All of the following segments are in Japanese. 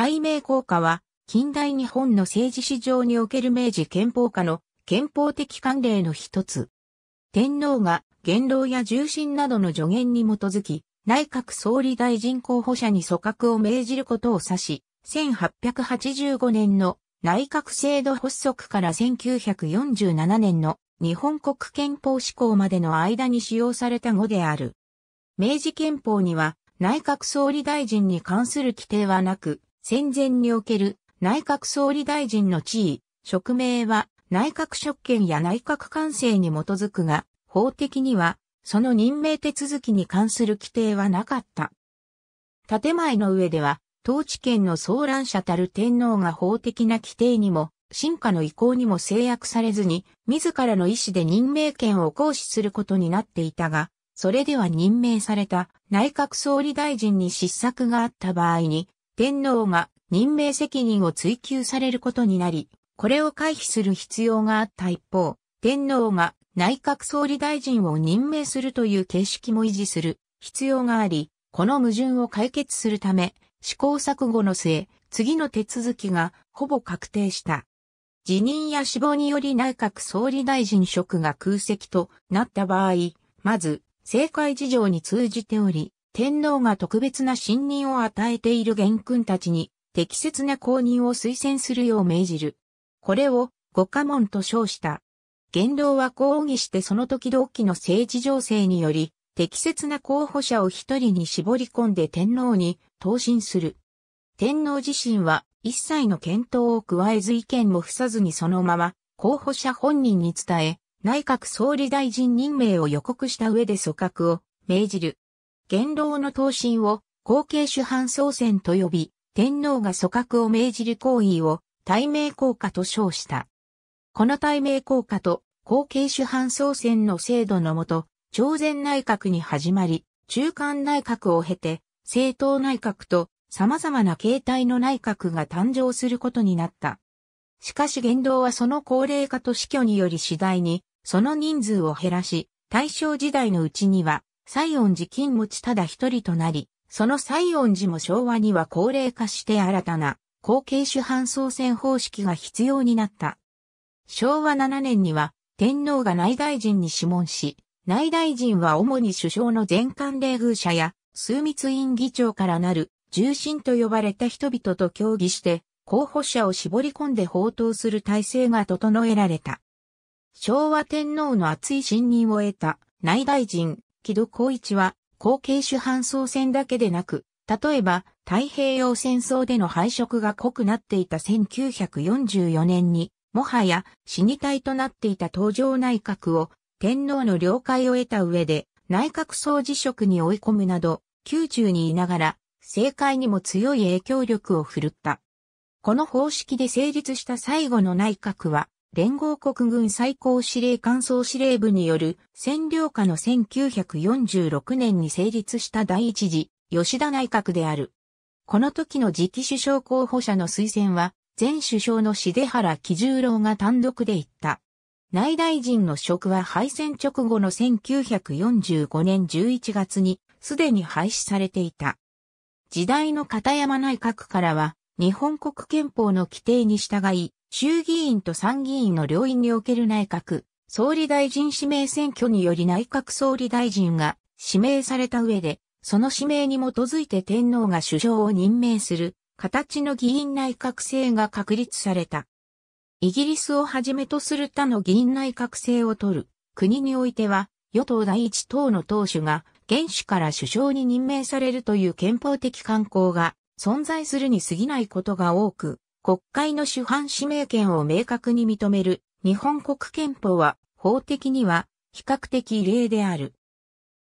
大明効果は、近代日本の政治史上における明治憲法下の憲法的慣例の一つ。天皇が元老や重臣などの助言に基づき、内閣総理大臣候補者に組閣を命じることを指し、1885年の内閣制度発足から1947年の日本国憲法施行までの間に使用された語である。明治憲法には内閣総理大臣に関する規定はなく、戦前における内閣総理大臣の地位、職名は内閣職権や内閣官制に基づくが、法的にはその任命手続きに関する規定はなかった。建前の上では、統治権の総乱者たる天皇が法的な規定にも、進化の意向にも制約されずに、自らの意思で任命権を行使することになっていたが、それでは任命された内閣総理大臣に失策があった場合に、天皇が任命責任を追及されることになり、これを回避する必要があった一方、天皇が内閣総理大臣を任命するという形式も維持する必要があり、この矛盾を解決するため、試行錯誤の末、次の手続きがほぼ確定した。辞任や死亡により内閣総理大臣職が空席となった場合、まず、政界事情に通じており、天皇が特別な信任を与えている元君たちに、適切な公認を推薦するよう命じる。これを、五家門と称した。元老は抗議してその時同期の政治情勢により、適切な候補者を一人に絞り込んで天皇に答申する。天皇自身は一切の検討を加えず意見も付さずにそのまま候補者本人に伝え、内閣総理大臣任命を予告した上で組閣を命じる。元老の答申を後継主犯総選と呼び、天皇が組閣を命じる行為を大名効果と称した。この大名効果と後継主犯総選の制度のもと、朝鮮内閣に始まり、中間内閣を経て、政党内閣と様々な形態の内閣が誕生することになった。しかし言動はその高齢化と死去により次第に、その人数を減らし、大正時代のうちには、西園寺金持ちただ一人となり、その西園寺も昭和には高齢化して新たな後継主搬送船方式が必要になった。昭和7年には天皇が内大臣に諮問し、内大臣は主に首相の全館礼遇者や枢密院議長からなる重臣と呼ばれた人々と協議して候補者を絞り込んで報道する体制が整えられた。昭和天皇の厚い信任を得た内大臣、木戸光一は、後継主搬送戦だけでなく、例えば、太平洋戦争での敗色が濃くなっていた1944年に、もはや死に体となっていた東条内閣を天皇の了解を得た上で内閣総辞職に追い込むなど、宮中にいながら政界にも強い影響力を振るった。この方式で成立した最後の内閣は、連合国軍最高司令官総司令部による占領下の1946年に成立した第一次吉田内閣である。この時の次期首相候補者の推薦は、前首相の重原喜十郎が単独で行った。内大臣の職は敗戦直後の1945年11月にすでに廃止されていた。時代の片山内閣からは、日本国憲法の規定に従い、衆議院と参議院の両院における内閣、総理大臣指名選挙により内閣総理大臣が指名された上で、その指名に基づいて天皇が首相を任命する形の議員内閣制が確立された。イギリスをはじめとする他の議員内閣制を取る国においては、与党第一党の党首が元首から首相に任命されるという憲法的慣行が存在するに過ぎないことが多く、国会の主犯指名権を明確に認める日本国憲法は法的には比較的異例である。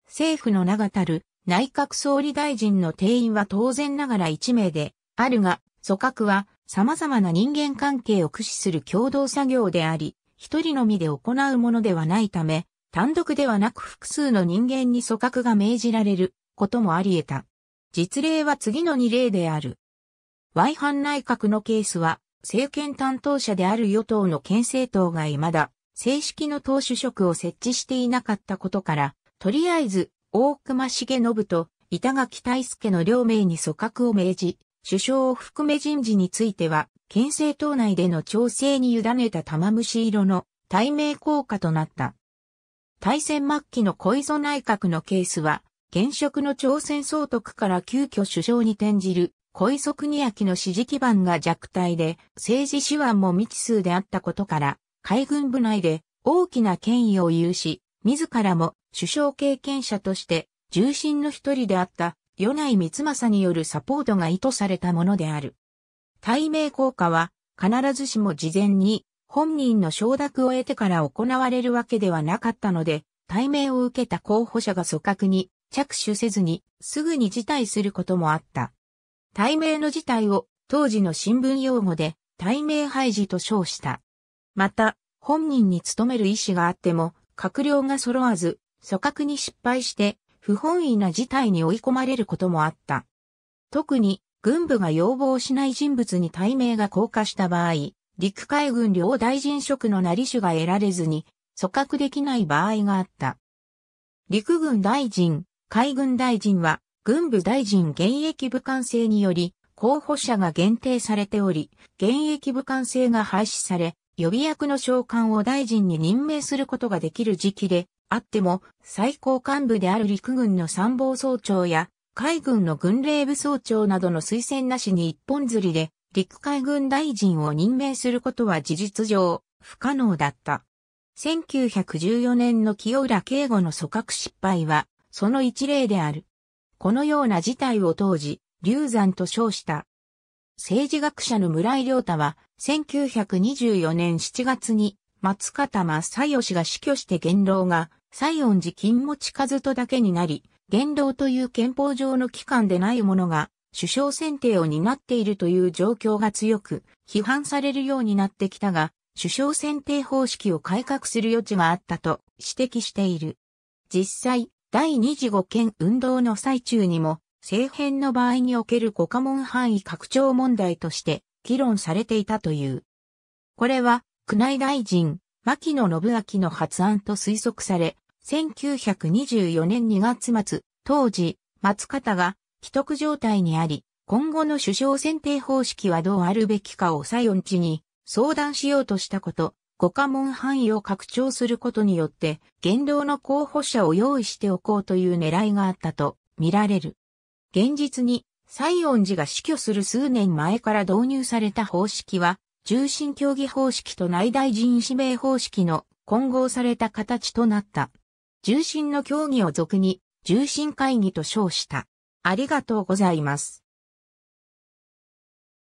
政府の名がたる内閣総理大臣の定員は当然ながら1名であるが、組閣は様々な人間関係を駆使する共同作業であり、一人のみで行うものではないため、単独ではなく複数の人間に組閣が命じられることもあり得た。実例は次の2例である。ワイハン内閣のケースは、政権担当者である与党の県政党が未だ、正式の党首職を設置していなかったことから、とりあえず、大隈重信と板垣大助の両名に組閣を命じ、首相を含め人事については、県政党内での調整に委ねた玉虫色の対名効果となった。大戦末期の小磯内閣のケースは、現職の朝鮮総督から急遽首相に転じる小磯国明の支持基盤が弱体で、政治手腕も未知数であったことから、海軍部内で大きな権威を有し、自らも首相経験者として重心の一人であった米内光政によるサポートが意図されたものである。対名効果は必ずしも事前に本人の承諾を得てから行われるわけではなかったので、対名を受けた候補者が組閣に着手せずにすぐに辞退することもあった。対名の事態を当時の新聞用語で対名廃止と称した。また、本人に勤める意思があっても、閣僚が揃わず、組閣に失敗して、不本意な事態に追い込まれることもあった。特に、軍部が要望しない人物に対名が降下した場合、陸海軍両大臣職のなり主が得られずに、組閣できない場合があった。陸軍大臣、海軍大臣は、軍部大臣現役武官制により、候補者が限定されており、現役武官制が廃止され、予備役の召喚を大臣に任命することができる時期で、あっても、最高幹部である陸軍の参謀総長や、海軍の軍令部総長などの推薦なしに一本釣りで、陸海軍大臣を任命することは事実上、不可能だった。1914年の清浦慶吾の組閣失敗は、その一例である。このような事態を当時、流産と称した。政治学者の村井良太は、1924年7月に、松方正義が死去して元老が、西恩寺金持ち和とだけになり、元老という憲法上の機関でない者が、首相選定を担っているという状況が強く、批判されるようになってきたが、首相選定方式を改革する余地があったと指摘している。実際、第二次五権運動の最中にも、政変の場合における五家門範囲拡張問題として議論されていたという。これは、宮内大臣、牧野信明の発案と推測され、1924年2月末、当時、松方が既得状態にあり、今後の首相選定方式はどうあるべきかを西園地に相談しようとしたこと、五家門範囲を拡張することによって、元老の候補者を用意しておこうという狙いがあったと見られる。現実に、西園寺が死去する数年前から導入された方式は、重心競技方式と内大臣指名方式の混合された形となった。重心の協議を俗に、重心会議と称した。ありがとうございます。